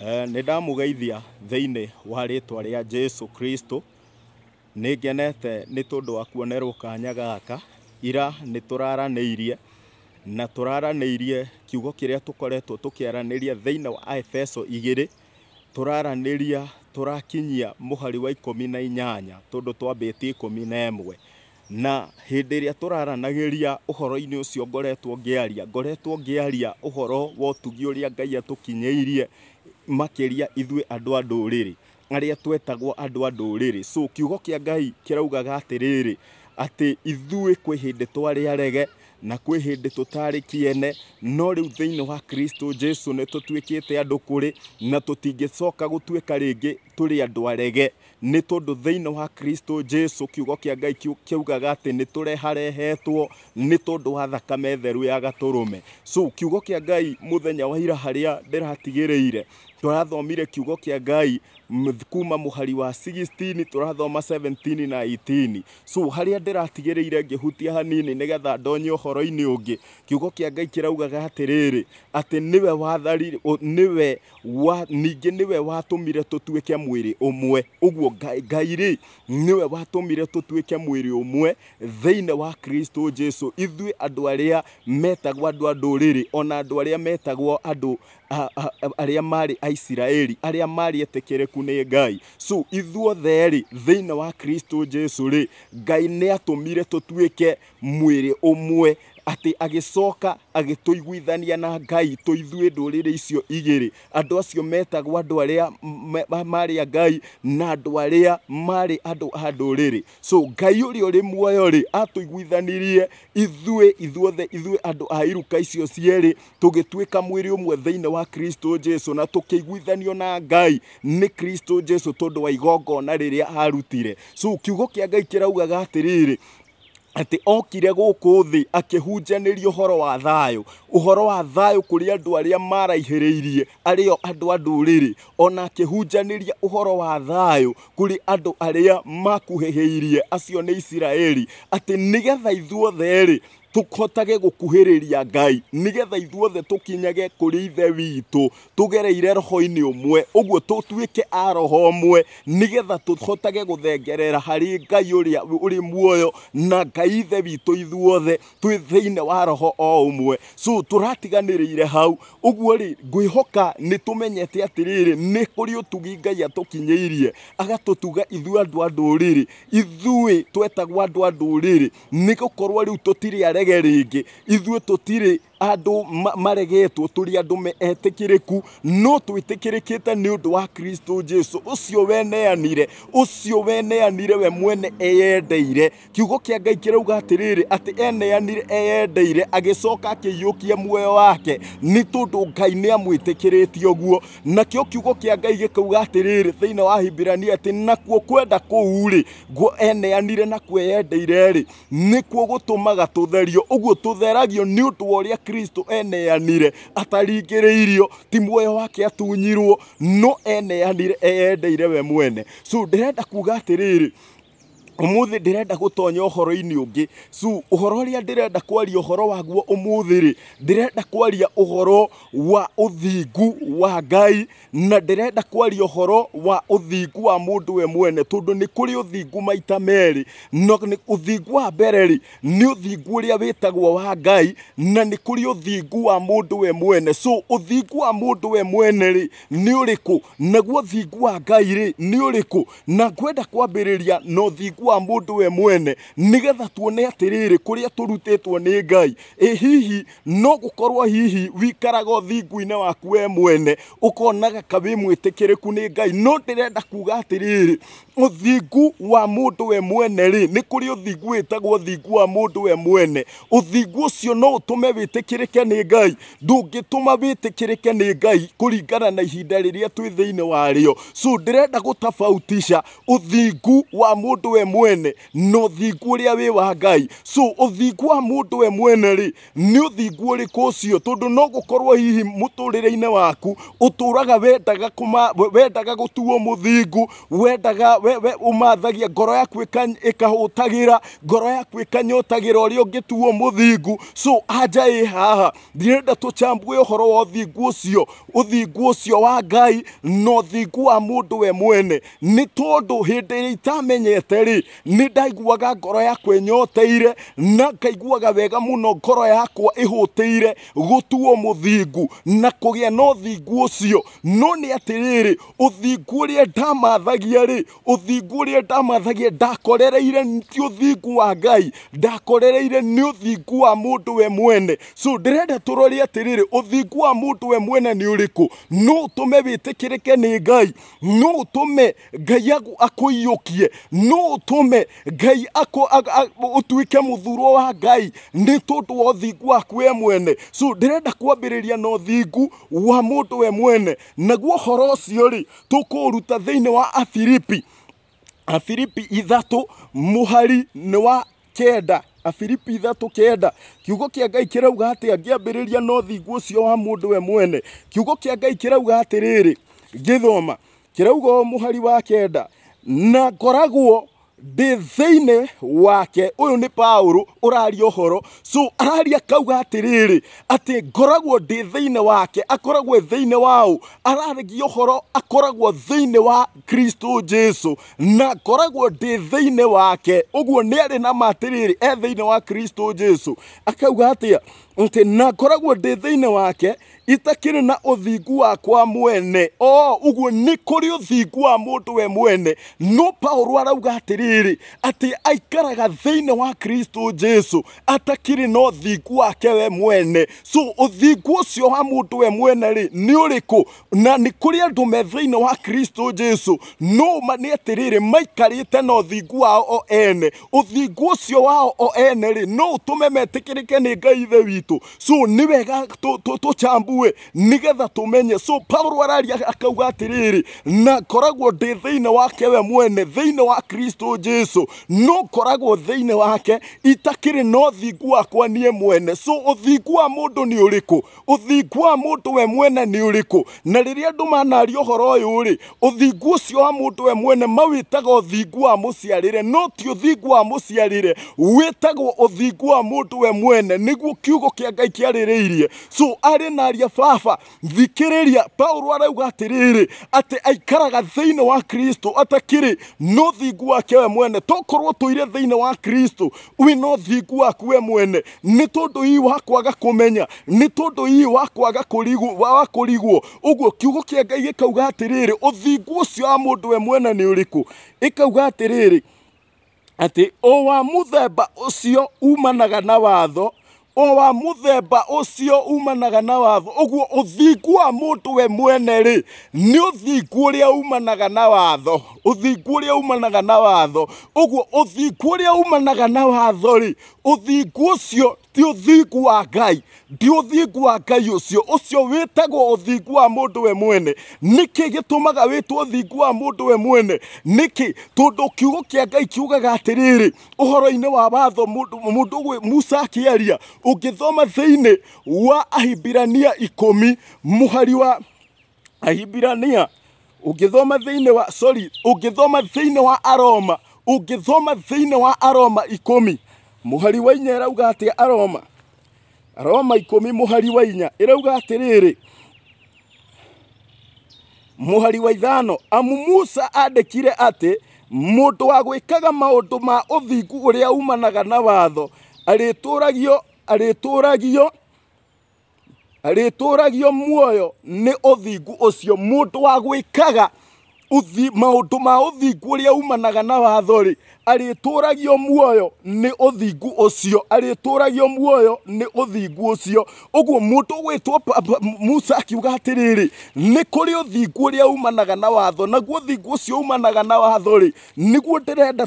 Eh, nä ndamugeithia thä-inä wa rä twa rä a jesu kristo nä ngenete nä tondå wa kuonerwo kanya gaka ira nä tå raranä irie na tå raranä irie kiugo kä rä a tå koretwo tå kä aranä ria thä inä wa efeso igä rä tå raranä ria tå rakinyia må harä wa ikå na inyanya tondå twambä tie ikå mi na ĩmwe na hĩndĩ ĩrĩa tũraranagĩria ũhoro å cio ngoretwo ngĩaria ngoretwo ngĩaria ũhoro wa rä a ngai irie makiria ithuĩ andũ a riri arĩa twetagwo andũ a riri so kiugo kia ngai kirauga gatiriri ati ithuĩ kwihinde twari arege na kwä hä ndä tå tarä kiene no rä u thä inä wa kristo jesu nä tå tuä kä te andå kå rä na tå tingä coka gå tuä ka rä ngä tå rä andå arege nä tondå thä inä wa kristo jesu kiugo kä a ngai kä augaga atä nä tå reharehetwo nä tondå wa thakame theru ya gatå rå me so kiugo kä a ngai må thenya wa ira harä a ndä ratigä rä ire twarathomire kiugo kä a ngai kuma muhari wa 16 turathoma 17 na 18 so haria ndiratigiriire ngihutia hanini nigetha ndonye uhoro-ini ungi kiugo kia ngai kiraugaga atiriri ati niwe wathari niwe wa ningi niwe watumire tutuike mwiri umwe uguo ngai ri niwe watumire tutuike mwiri umwe theine wa kristo jesu ithui andu aria metagwo andu a ona andu aria metagwo andu mari a aisiraeli aria mari etĩkĩrĩku nĩ ngai so ithuothe rĩ thĩinĩ wa kristo jesu ri ngai nĩ atumire tũtuĩke mwĩrĩ ũmwe ati agicoka agituiguithania na ngai tu ithuĩ icio igiri andu acio metagwo andũ aria mari a ngai na andũ aria mari andu a ndũrĩrĩ so ngai uri uri muoyo ri atuiguithanirie ithuĩ ithuothe ithuĩ andu a iruka icio cieri tugituika mwiri umwe thĩinĩ wa kristo jesu na tũkĩiguithanio na ngai ni kristo jesu tondũ wa igongona riria arutire so kiugo kia ngai kirauga atĩrĩrĩ ati okire guku thi akihunjaniria uhoro wa thayo uhoro wa thayo kuri andu aria maraihiriirie ario andu a nduriri ona akihunjaniria uhoro wa thayo kuri andu aria makuhihiirie acio ni israeli ati nigetha ithuothe ri tuhotage gukuhiriria ngai nigetha ithuothe tukinyage kuri ithe witu tugereire roho-ini umwe uguo tutuike a roho umwe nigetha tuhotage guthengerera hari ngai uria uri muoyo na ngai ithe witu ithuothe twi thiini wa roho o umwe so turatiganiriire hau uguo ri ngwihoka ni tumenyete atiriri ni kuri utugi ngai atukinyeirie agatutuga ithuo andũ a riri ithui twetagwo andũ a riri nĩ gũkorwo rĩu tũtirĩ are gĩcege rĩngĩ ithuĩ tũtirĩ andå maregetwo turi rä metikiriku no twitikirikite ni undu wa kristo jesu ucio weneanire ucio weneanire we mwene eyendeire kiugo kia ngai kirauga atiriri ati eneanire eyendeire agicoka akiyukia muoyo wake ni tondu ngai ni amwitikiritie uguo nakio kiugo kia ngai rä atiriri thiini wa hibirania ati nakuo kwenda kuu ri guo eneanire nakuo eyendeire ri nikuo gutumaga tutherio uguo tutheragio ni undu wa uria kristo eneanire irio ti muoyo wake atunyirwo no eneanire eyendeire we mwene so ndĩrenda kuga atĩrĩrĩ umuthi ndirenda gutonya uhoro-ini ungi su uhoro ria ndirenda kwaria uhoro waguo umuthi ri ndirenda kwaria uhoro wa uthingu wa ngai na ndirenda kwaria uhoro wa uthingu wa mundu we mwene tondu ni kuri uthingu maita meri no uthingu wa bereri ni uthingu ria witagwo wa ngai na ni kuri uthingu wa mundu we mwene so uthingu wa mundu we mwene ri ni uriku naguo uthingu wa ngai ri ni uriku na ngwenda kwambiriria na uthingu wa mundu we mwene nigetha tuone atiriri kuria turutitwo ni ngai ĩ hihi no gukorwo hihi wikaraga thingu ine waku we mwene ukonaga ka wĩ mwĩtĩkĩrĩku ngai no ndĩrenda kuga atiriri uthingu wa mundu we mwene ri ni kuri uthingu witagwo uthingu wa mundu we mwene uthingu ucio no utume witikirike ni ngai ndungituma witikirike ni ngai kuringana na ihinda riria twi thiini wario so ndirenda gutafautisha uthingu wa mundu we mwene no uthingu uria wi wa ngai so uthingu wa mundu we mwene ri ni uthingu uriku ucio tondu no gukorwo hihi muturire-ini waku uturaga wendaga kuma wendaga gutuo muthingu wendaga umathagia ngoro yaku ikahutagira ngoro yaku ikanyotagira uria ungituo muthingu so anja i haha ndirenda tuchambwe uhoro wa uthingu ucio uthingu ucio wa ngai na uthingu wa mundu we mwene ni tondu hindi iria itamenyete ri ni ndaiguaga ngoro yakwa inyoteire na kaiguaga wega muno ngoro yakwa ihutiire gutuo muthingu na kugia na uthingu ucio no ni atiriri uthingu uria ndamathagia ri uthingu uria ndamathagia ndakorereire ti uthingu wa ngai ndakorereire ni uthingu wa mundu we mwene so ndirenda turori atiriri uthingu wa mundu we mwene ni uriku no tume witikirike ni ngai no tume ngai akuiyukie no tume ngai utuike muthuro wa ngai ni tondu wa uthingu waku we mwene so ndirenda kwambiriria na uthingu wa mundu we mwene naguo horo ucio ri tukuruta thiini wa afilipi Afilipi ithatu muhari ni wa kenda Afilipi ithatu kenda kiugo kia ngai kirauga ati angiambiriria no thingu ucio wa mundu we mwene kiugo kia ngai kirauga riri githoma kirauga muhari wa kenda na koragwo ndi thiini wake uyu ni paulo uraria uhoro so araria kauga atiriri ati ngoragwo ndi thiini wake akoragwo thiini wau araragia uhoro akoragwo thiini wa kristo jesu na ngoragwo ndi thiini wake uguo ni ari na matiriri e thiini wa kristo jesu akauga atia nti na ngoragwo ndi thiini wake itakirä na å thingu wakwa mwene o oh, uguo nä kå rä wa må ndå we mwene no paålo arauga atä rä rä atä aikaraga thä inä wa kristo jesu atakirä na å wake we mwene so å thingu wa må ndå we mwene ri ni å kå na nä kå rä me thä wa kristo jesu no ma nä atä rä rä maikarä te na å wao o ene å thingu å wao o ene ri no å tå me metä kä ngai ithe so ni wega tå chambu gue nigetha tumenye so paulo araria akauga atiriri na koragwo ndi thiini wake we mwene thiini wa kristo jesu no koragwo thiini wake itakiri no thingu wakwa nie mwene so uthingu wa mundu ni uriku uthingu wa mundu we mwene ni uriku na riria andu manaria uhoro uyu ri uthingu ucio wa mundu we mwene mawitaga uthingu wa muciarire no ti uthingu wa muciarire witagwo uthingu wa mundu we mwene niguo kiugo kia ngai kiaririirie so ari naria cia baba thikiriria paulo arauga atiriri ati aikaraga thiini wa kristo atakiri no thingu wake we mwene tokorwo tuire thiini wa kristo wi no thingu waku we mwene ni tondu ii wa kwaga kumenya ni tondu ii wa kwaga wa kurigwo uguo kiugo kia ngai gikauga atiriri uthingu ucio wa mundu we mwene ni uriku ikauga atiriri ati o wa muthemba ucio umanaga na watho o wa muthemba ucio umanaga na watho uguo uthingu wa mundu we mwene ri ni uthingu uria umanaga na watho uthingu uria umanaga na watho uguo uthingu uria umanaga na watho ri uthingu ucio ti uthingu wa ngai ndi uthingu wa ngai ucio ucio witagwo uthingu wa mundu we mwene niki gitumaga witwo uthingu wa mundu we mwene niki tondu kiugo kia ngai kiugaga atiriri uhoro-ini wa watho mundu musa akiaria ungithoma thiini wa ahibirania ikumi muhari wa ahibirania ungithoma thiini wa sorry ungithoma thiini wa aroma ungithoma thiini wa aroma ikumi muhari wa inya irauga atia aroma aroma ikomi muhari wa inya irauga atiriri muhari wa ithano amu musa andikire ati mundu wa gwikaga maundu ma uthingu uria umanaga na watho arituragio arituragio arituragio muoyo ni uthingu ucio mundu wa gwikaga uthi maundu ma uthingu uria umanaga na watho ri aritũragio muoyo ni uthingu ucio aritũragio muoyo ni uthingu ucio ũguo mũndũ ũgwĩtwo musa akiuga atiriri ni kuri uthingu ũrĩa umanaga na watho naguo uthingu ucio umanaga na watho-rĩ nĩguo ndĩrenda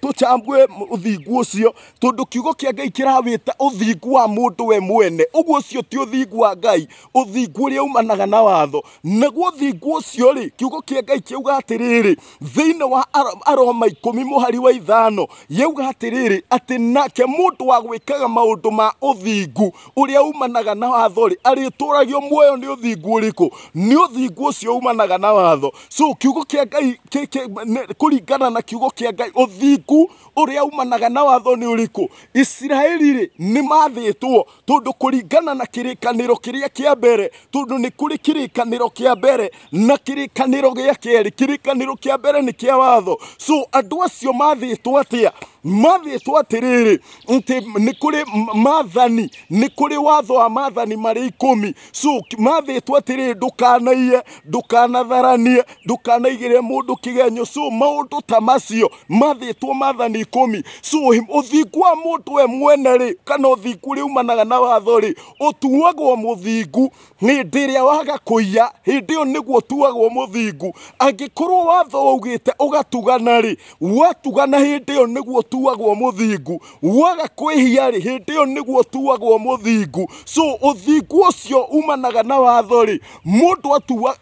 tũcambwe uthingu ucio tondu kiugo kia ngai kirawita uthingu wa mũndũ we mwene ũguo ucio ti uthingu wa ngai uthingu ũrĩa umanaga na watho naguo uthingu ucio ri kiugo kia ngai kiuga atiriri thĩinĩ wa aroma ikũmi muhari wa ithano yauga atiriri ati nake mundu wa gwikaga maundu ma uthingu uria umanaga na wathori arituragio muoyo ni uthingu uriku ni uthingu ucio umanaga na watho so kiugo kia ngai kuringana na kiugo kia ngai uthingu uria umanaga na watho ni uriku isiraeli ri ni mathitwo tondu kå ringana na kirikaniro kiria kia mbere tondu ni kuri kirikaniro kia mbere na kirikaniro rä kanä kirikaniro kia mbere ni kia watho so andå acio mathi tua tia. mathĩtwo atĩrĩrĩ nti nĩ mathani maathani nĩ kũrĩ watho wa mathani mari ikumi so mathĩtwo atĩrĩrĩ ndũkanaiye ndũkanatharanie ndũkanaigĩrĩre mundu kigenyo so maũndũ ta macio mathĩtwo mathani ikumi so ũthingu wa mundu we mwene ri kana ũthingu umanaga na watho ri ũtuagwo muthingu hĩndĩ ĩrĩa waga kũiya hindi ĩyo nĩguo ũtuagwo muthingu angĩkorwo watho ũgĩte ugatugana ri watugana hindi ĩyo nĩguo tuagwo muthingu waga kwihia ri hindi yo niguo tuagwo muthingu so uthingu ucio umanaga na watho ri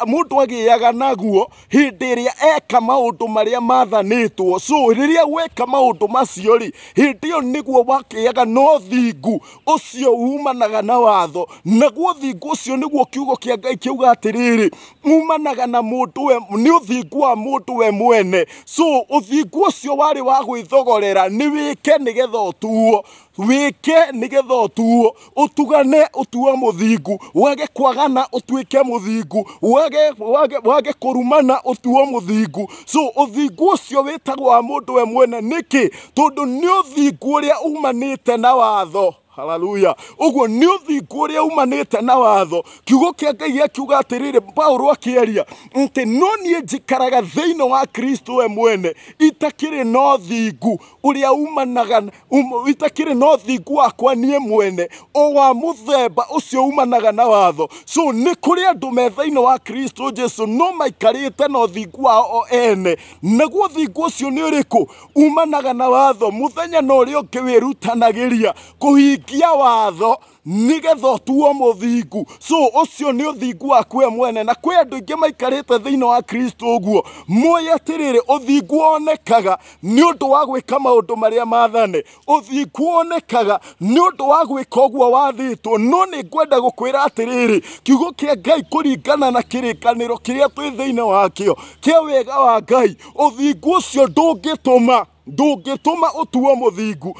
mundu agiaga naguo hindi iria eka maundu maria mathanitwo so riria weka maundu macio ri hindi yo niguo wakiaga no thingu ucio umanaga na watho naguo thingu ucio niguo kiugo kia ngai kiuga atiriri umanaga na mundu ni uthingu wa mundu we mwene so uthingu ucio wari wa gwithogorera wira nä wä ke nä getha å tuo wä ke nä getha å tuo å tugane å tuo må thingu wage kwagana å tuä ke må thingu wage kå rumana å tuo må thingu so å thingu å cio wä tagwo må ndå we mwene nä kä tondå nä å thingu å rä a umanä te na watho haleluya uguo nä å thingu å rä a umanä na watho kiugo kä a ngai akiuga atä rä rä paårå akäaria ntä no niä njikaraga thä inä wa kristo we mwene itakĩ no thingu uria rä a umanaga um, itakĩ no thingu wakwa niä mwene o wa må themba å cio umanaga na watho so nä kå rä andå me thä wa kristo jesu no maikarä te na thingu wao o ene naguo thingu å cio nä å rä kå umanaga na watho må thenya na å rä a å wä rutanagä ria ngia watho nigetha ũtuo mũthingu so ũcio ni ũthingu waku we mwene na kwĩ andũ aingĩ maikarĩte thĩinĩ wa kristo ũguo mwĩ atĩrĩrĩ ũthingu wonekaga nĩ ũndũ wa gwĩka maũndũ marĩa maathane ũthingu wonekaga nĩ ũndũ wa gwĩka ũguo wathĩtwo no nĩ ngwenda gũkwĩra atĩrĩrĩ kiugo kĩa ngai kũringana na kĩrĩkanĩro kĩrĩa twĩ thĩinĩ wakio kia wega wa ngai ũthingu ũcio ndũngĩtũma ndungituma utuo muthingu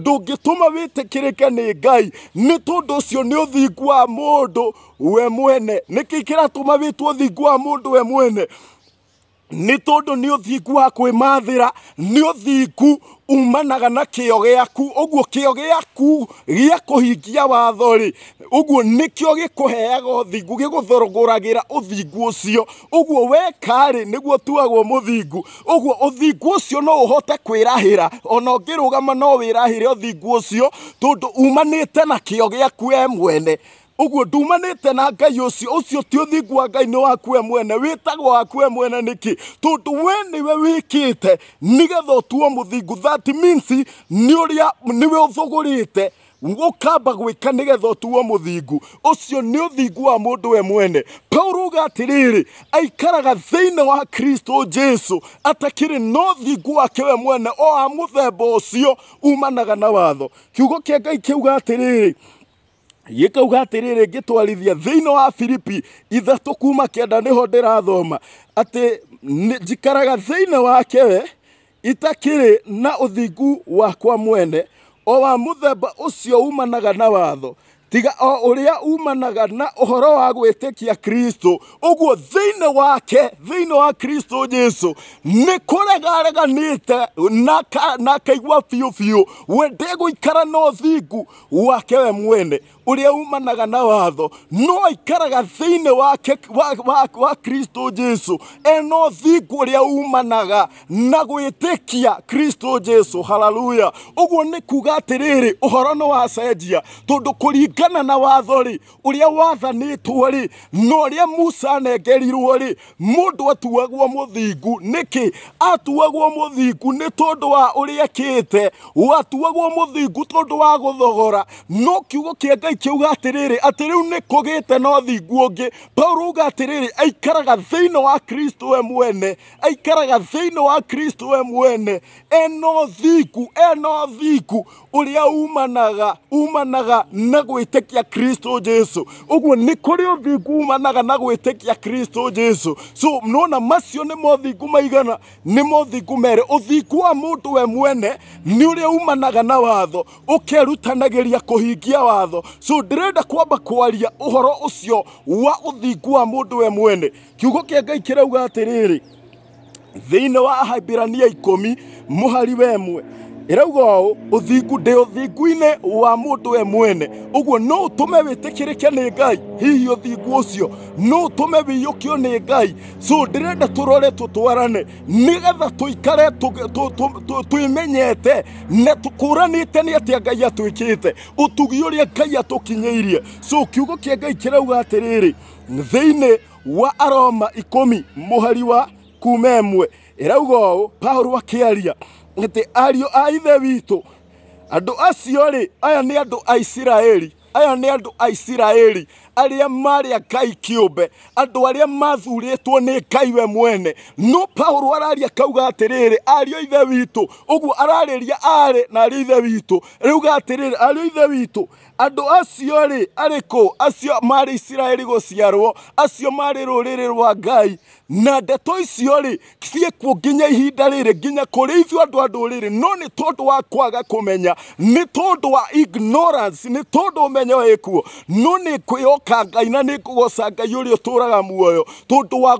ndungituma witikirike ni ngai ni tondu ucio ni uthingu wa mundu we mwene niki kiratuma witwo uthingu wa mundu we mwene nä tondu ni nä å thingu wa kwä mathä ra nä å thingu umanaga na kä o gä aku å guo kä o gä aku gä a kå hingia watho-rä å guo nä kä o gä kå heaga å thingu gä gå thorogå ragä ra å thingu å cio å guo weka-rä nä guo tuagwo må thingu å guo å thingu å cio no å hote kwä rahä ra ona å ngä rå gama no wä rahä re å thingu å cio tondå umanä te na kä o gä aku we mwene uguo ndumanite na ngai ucio ucio ti uthingu wa ngai ni waku we mwene witagwo waku we mwene niki tondu we niwe wikite nigetha utuo muthingu that means ni uria niwe uthugurite ukamba gwika nigetha utuo muthingu ucio ni uthingu wa mundu we mwene paulo uga atiriri aikaraga thiini wa kristo jesu atakiri no thingu wake we mwene o a muthemba ucio umanaga na watho kiugo kia ngai kiuga atiriri gikauga atiriri ngitwarithia thiini wa filipi ithatu kuma kenda niho ndirathoma ati njikaraga thiini wakewe itakiri na uthingu wakwa mwene o wa muthemba ucio umanaga na watho tiga o uria umanaga na uhoro wa gwitikia kristo uguo thiini wake thiini wa kristo jesu ni kuregareganite na kaigua fiu fiu we ikara na thingu wake we mwene uria umanaga na watho no aikaraga thiini wake wa, wa kristo jesu eno uthingu uria umanaga na gwitikia kristo jesu haleluya uguo ni kuga atiriri uhoro ni wacenjia tondu kuringana na watho ri uria wathanitwo ri na uria musa anengerirwo ri mundu atuagwo muthingu niki atuagwo muthingu ni tondu wa uria ekite watuagwo muthingu tondu wa guthogora no kiugo kia ikiuga atiriri atiriu ni kugite na uthingu ungi paulo uga atiriri aikaraga thiini wa kristo we mwene aikaraga thiini wa kristo we mwene ena uthingu ena uthingu uria umanaga umanaga na gwitikia kristo jesu uguo ni kuri uthingu umanaga na gwitikia kristo jesu so nona macio ni mothingu maigana ni mothingu mere uthingu wa mundu we mwene ni uria umanaga na watho ukerutanagiria kuhingia watho so ndirenda kwamba kwaria uhoro ucio wa uthingu wa mundu we mwene kiugo kia ngai kirauga atiriri thiini wa haibirania ikumi muhari mwene irauga ũũ uthingu ndĩ ũthingu-inĩ wa mũndũ we mwene ũguo no utume wĩtĩkĩrĩke ni ngai hihi uthingu ucio no utume wĩiyũkio ni ngai so ndĩrenda tũrore tũtwarane nĩgetha tuikare twĩmenyete na tukuranite ni atĩa ngai atwikite ũtugi ũrĩa ngai atukinyeirie so kiugo kĩa ngai kirauga atiriri thĩinĩ wa aroma ikũmi muhari wa kuma ĩmwe ĩrauga ũũ paũlũ akĩaria ati ario a ithe witå andå acio rä aya nä andå a isiraeli aya nä andå a isiraeli arĩa marĩ a ngai kĩũmbe andũ arĩa mathurĩtwo nĩ we mwene no paulo araria kauga atiriri ario ithe witũ ũguo ararĩria ari na ari ithe witũ rĩuga atiriri ario ithe witũ andũ acio ri ariko kũ acio marĩ isiraeli gũciarwo acio marĩ rũrĩrĩ rwa ngai na ndeto icio rä ciäkuo nginya ihinda rä nginya ithio andå andå rä rä no nä tondå wa kwaga menya nä tondå wa ignorance å tondũ ũmenyo kuo no kwä oka ngai na nĩ goca ngai tå raga muoyo tondå wa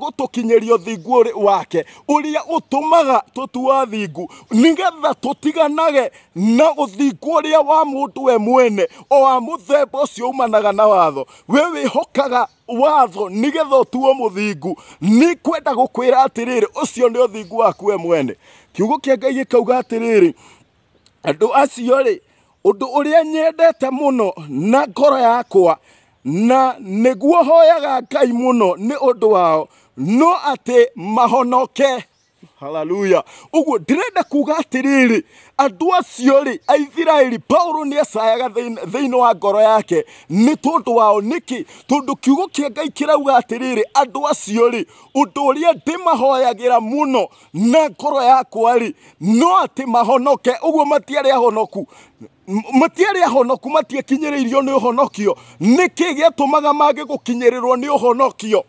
ria thingu wake ũrĩa ũtũmaga wa thingu tå tiganage na rä a wa ndå we mwene o wa mũthemba ũcio umanaga na watho we hokaga watho nigetha tuo muthingu ni kwenda gukwira atiriri ucio ni uthingu waku we mwene kiugo kia ngai gikauga atiriri andu acio ri undu uria nyendete muno na ngoro yakwa na niguo hoyaga ngai muno ni undu wao no ati mahonoke haleluya Ugo direnda kuga atiriri andå acio rä aithiraeli paulo nä acayaga thä wa ngoro yake nä tondå wao nä kä tondå kiugo kä ngai kä rauga atärä andå acio rä å rä a ndä mahoyagä ra må na ngoro yakwarä no atä mahonoke å guo ahonoku matiarä ahonoku matiakinyä rä irio nä å honokio nä kä gä atå maga gå kinyä rä rwo nä å honokio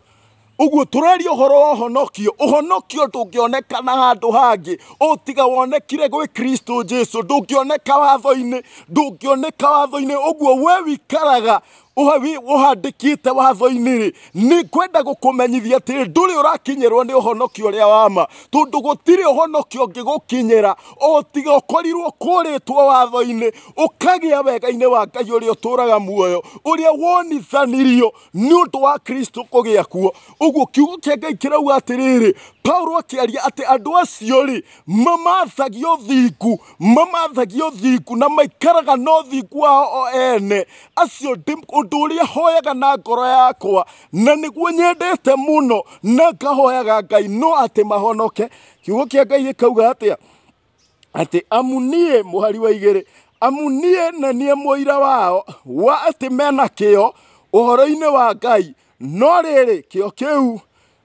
uguo turaria uhoro wa honokio uhonokio na handu hangi utiga wonekire gwi kristo jesu ndungioneka watho-ini ndungioneka watho-ini uguo we wikaraga uhandikite watho-inĩ nĩ ngwenda gũkũmenyithia atĩrĩ ndũrĩ ũrakinyĩrwo nĩ ũhonokio ũrĩa wama tondũ gũtirĩ ũhonokio ũngĩgũkinyĩra o tiga ũkorirwo kũrĩtwo watho-inĩ ũkagĩa wega-inĩ wa ngai ũrĩa ũtũũraga muoyo ũrĩa wonithanirio nĩ ũndũ wa kristo kũgĩa kuo ũguo kiugo kĩa ngai kĩrauga atĩrĩrĩ paulo akĩaria atĩ andũ acio rĩ mamathagio thingu mamathagio thingu na maikaraga na thingu wao o ene acio ũndũ ũrĩa hoyaga na ngoro yakwa na nĩguo nyendete muno na ngahoyaga ngai no atĩ mahonoke kiugo kĩa ngai gĩkauga atia atĩ amunie muhari wa igĩrĩ amunie na niĩ mũira wao wa atĩ mena kio ũhoro-inĩ wa ngai no riri kio kĩu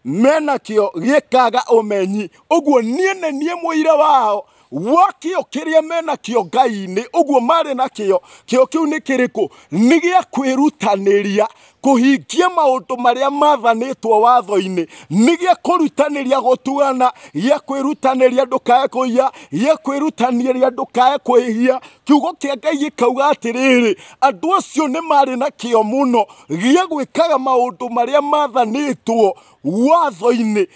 mena kio giekaga umenyi uguo nie ne nie muire wao woki kiria mena kio ngai-inä å guo marä na kä o kä o kä u nä kä rä kå nä gä a kwä rutanä ria kå hingia maå ndå marä a mathanä two watho-inä nä gä a kå rutanä ria gå tuana gä a kwä rutanä ria ndå kae kå gä a kwä ndå kae kwä hia kiugo kä ngai gä kauga atä rä andå acio nä marä na kä o må no maundu maria kaga maå ndå marä mathanä two watho-inä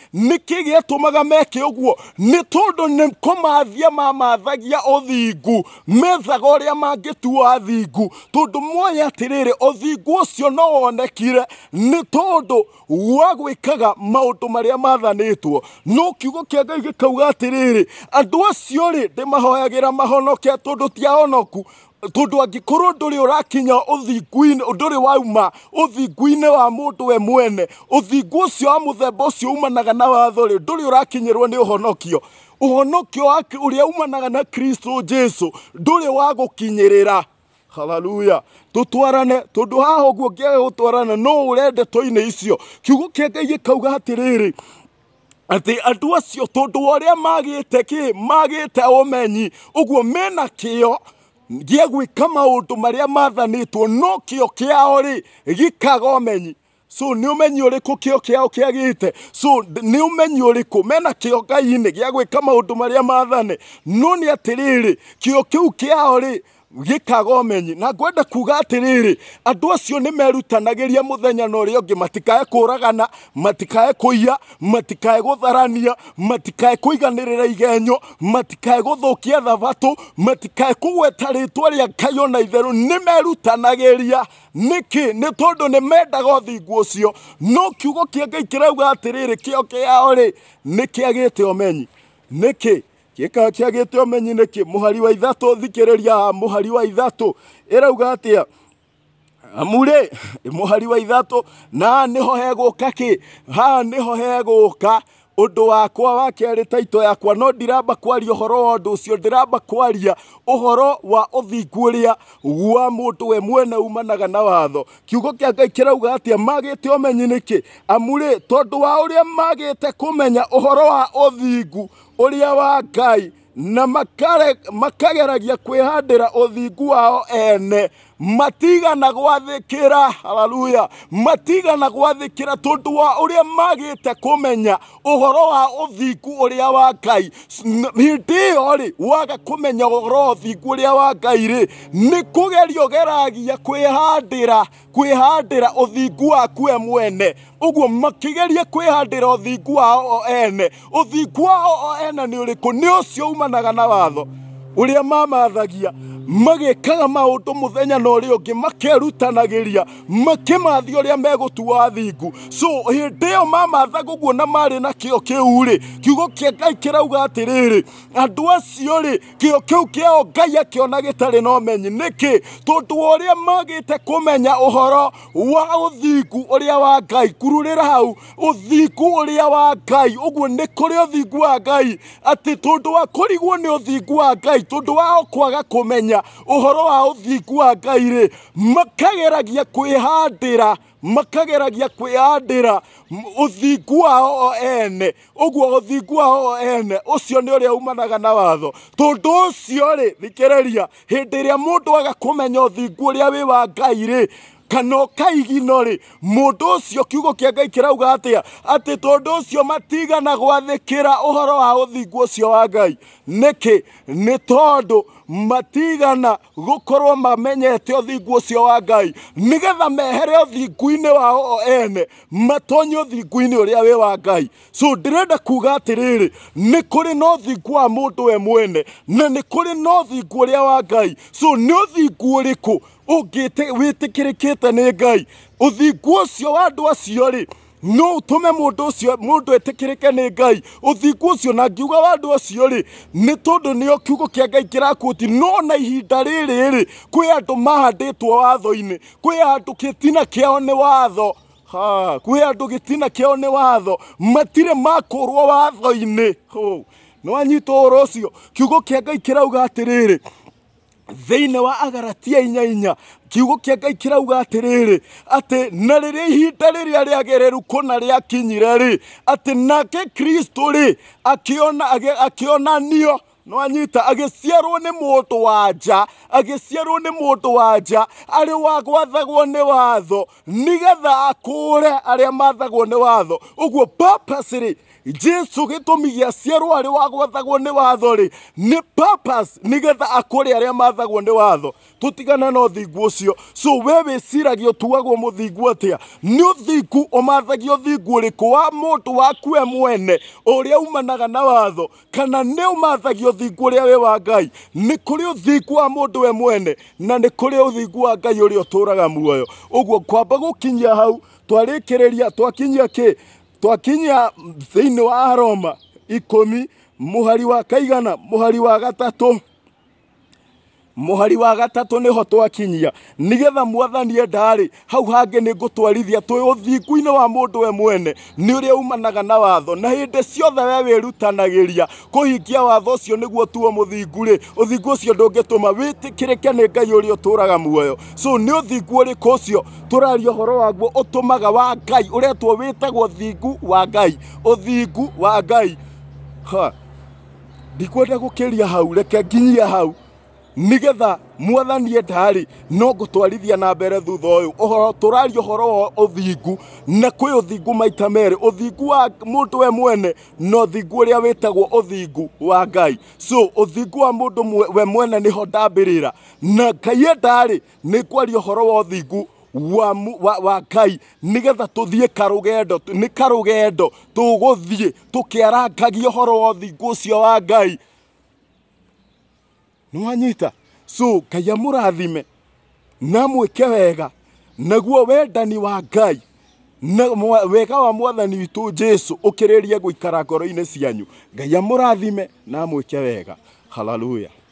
maga meke uguo ni nä tondå nä kåmathia mamathagia å thingu methaga å rä a mangä athingu tondå moya atä uthingu rä å cio no wonekire nä tondå wa gwä kaga maå ndå no kiugo kia ngai kauga atä rä andå acio rä ra mahonoke tondå tiao honoku tondu angikorwo nduri urakinya uthingu-ini nduri wauma uthingu-ini wa mundu we mwene uthingu ucio wa muthemba cio umanaga na watho ri nduri urakinyirwo ni uhonokio uhonokio uria umanaga na kristo jesu nduri wa gukinyirira haleluya tutwarane tondu haha uguo ngiaga gutwarana no urende toine icio kiugo kia ngai gikauga atiriri atä andå acio tondå wa å rä a magä te kä magä te å menyi å guo mena kä o marä a mathanä two no kĩo kĩao rĩ gĩkaga ũmenyi so nĩ kä ũrĩkũ kĩo kĩao kĩagĩte so å rä kå mena kĩo ngai ka maå ndå marä a mathane no o kä u kä ao rä gikaga menyi na ngwenda kuga atĩrĩrĩ andũ acio nĩ merutanageria mũthenya na ũrĩa ũngĩ matikae kũragana matikae kũiya matikae gũtharania matikae kũiganĩrĩra igenyo matikae gũthũkia thabatũ matikae kũgweta rĩtwa rĩa ngai ona itherũ nĩ merutanagĩria nĩkĩ nĩ tondũ nĩ mendaga ũthingu ũcio no kiugo kĩa ngai kĩrauga atĩrĩrĩ kĩo kĩao rĩ nĩ kĩagĩte ũmenyi niki Kika kia ome omenyi niki muhali wa ithatu thikiriria muhali wa ithatu irauga atia Amule muhali wa idhato na neho hego kake. ha niho ka undu wakwa wa keri taito kwa no kwa kwaria uhoro wa sio diraba kwa lia. Ohoro wa uthingu uria uwa mundu we mwene umanaga na watho kiugo kia ngai kirauga atia ome omenyi niki Amule todo wa uria magite kumenya ohoro wa uthingu uria wa ngai na makageragia kwihandira uthingu wao ene matigana gwathikira haleluya matigana gwathikira tondu wa uria magite kumenya uhoro wa uthiku uria wa ngai hindi iyo ri waga kumenya uhoro wa uthiku uria wa ngai ri ni kugerio geragia kwihandira kwihandira uthiku waku we mwene uguo makigeria kwihandira uthiku wao ene uthiku wao ene ni uriku ni ucio umanaga na watho uria mamathagia magikaga maundu muthenya na uria ungi makerutanagiria makimathia uria megutua thingu so hindi iyo mamatha guguona mari na kio kiu ri kiugo kia ngai kirauga atiriri andu acio ri kio kiu kiao ngai akiona gitari na umenyi niki tondu wa uria magite kumenya uhoro wa uthingu uria wa ngai kururira hau uthingu uria wa ngai uguo ni kuri uthingu wa ngai ati tondu wa kurigwo ni uthingu wa ngai tondu wao kwaga kumenya uhoro wa uthingu wa ngai ri makageragia kwihandira makageragia kwiandira uthingu wao o ene uguo uthingu wao o ene ucio ni uria umanaga na watho tondu ucio ri thikereria hindi iria mundu aga kumenya uthingu uria wi wa ngai ri kana kaigino rä må ndå å cio kiugo kä ngai kä rauga atä a atä tondå å cio matigana gwathä kä ra å horo wa å thingu å cio wa ngai nä kä nä tondå matigana gukorwo mamenyete uthingu ucio wa ngai nigetha mehere uthingu-ini wao o ene matonye uthingu-ini uria wi wa ngai so ndirenda kuga atiriri ni kuri na uthingu wa mundu we mwene na ni kuri na uthingu uria wa ngai so ni uthingu uriku witikirikite ni ngai uthingu ucio wa andu acio ri no utume mundu ucio mundu etikirike ni ngai uthingu ucio na ngiuga wa andu acio ri ni tondu nio kiugo kia ngai kirakuti no na ihinda riri ri kwi andu mahanditwo watho-ini kwi andu kitina kiao ni watho ha kwi andu gitina kiao ni watho matire makurwo watho-ini oh. no anyitwo oro ucio kiugo kia ngai kirauga atiriri thä wa agaratia inya inya kiugo kä ngai kä rauga atä rä atä na rä rä ihinda rä rä a rä agereru kå na rä akinyire rä atä nake kristo rä akä onanio no anyita nä må ndå wa nja nä må ndå wa nja arĩ wa gwathagwo nĩ watho re arä a mathagwo nä watho guo papasrĩ jesu gitumigia ciarwa ri wa gwathagwo ni watho ri ni purpose nigetha akuri aria mathagwo ni watho tutigana na uthingu ucio so we wiciragia tuagwo muthingu atia ni uthingu umathagia uthingu uriku wa mundu waku we mwene uria umanaga na watho kana ni umathagia uthingu uria we wa ngai ni kuri uthingu wa mundu we mwene na ni kuri uthingu wa ngai uria uturaga muoyo uguo kwamba gukinyia hau twarikiriria twakinyia ki twakinya thĩinĩ wa roma ikũmi mũhari wa kaigana mũhari wa gatatũ muhari wa gatatu niho twakinyia nigetha mwathani enda hau hangĩ nĩ ngũtwarithia twĩ ũthingu-inĩ wa mũndũ we mwene nĩ ũrĩa umanaga na watho na hĩndĩ ciothe we wĩrutanagĩria kũhingia watho ũcio nĩguo tuo mũthingu-rĩ ũthingu ũcio ndũngĩtũma wĩtĩkĩrĩke nĩ ngai ũrĩa ũtũraga muoyo so nĩ ũthingu ũrĩkũ ũcio tũraria ũhoro waguo ũtũmaga wa ngai ũretwo wĩtagwo ũthingu wa ngai ũthingu wa ngai ndikwenda gũkĩria hau reke nginyia hau nigetha mwathani endarĩ no gutwarithia na mbere thutha uyu uhoro tũraria uhoro wa ũthingu na kwĩ ũthingu maita merĩ ũthingu wa mundu we mwene na ũthingu ũrĩa witagwo ũthingu wa ngai so ũthingu wa mundu we mwene nĩho ndambĩrĩra na ngai endarĩ ni kwaria uhoro wa ũthingu wa, wa, wa ngai nigetha gå thiä tå kä tũgũthiĩ å horo wa å cio wa ngai wanyita so ngai amurathime na mwĩke wega naguo wendani wa ngai na wega wa mwathani witũ jesu ũkĩrĩrie guikara ngoro-inĩ cianyu ngai amũrathime na mwĩke wega haleluya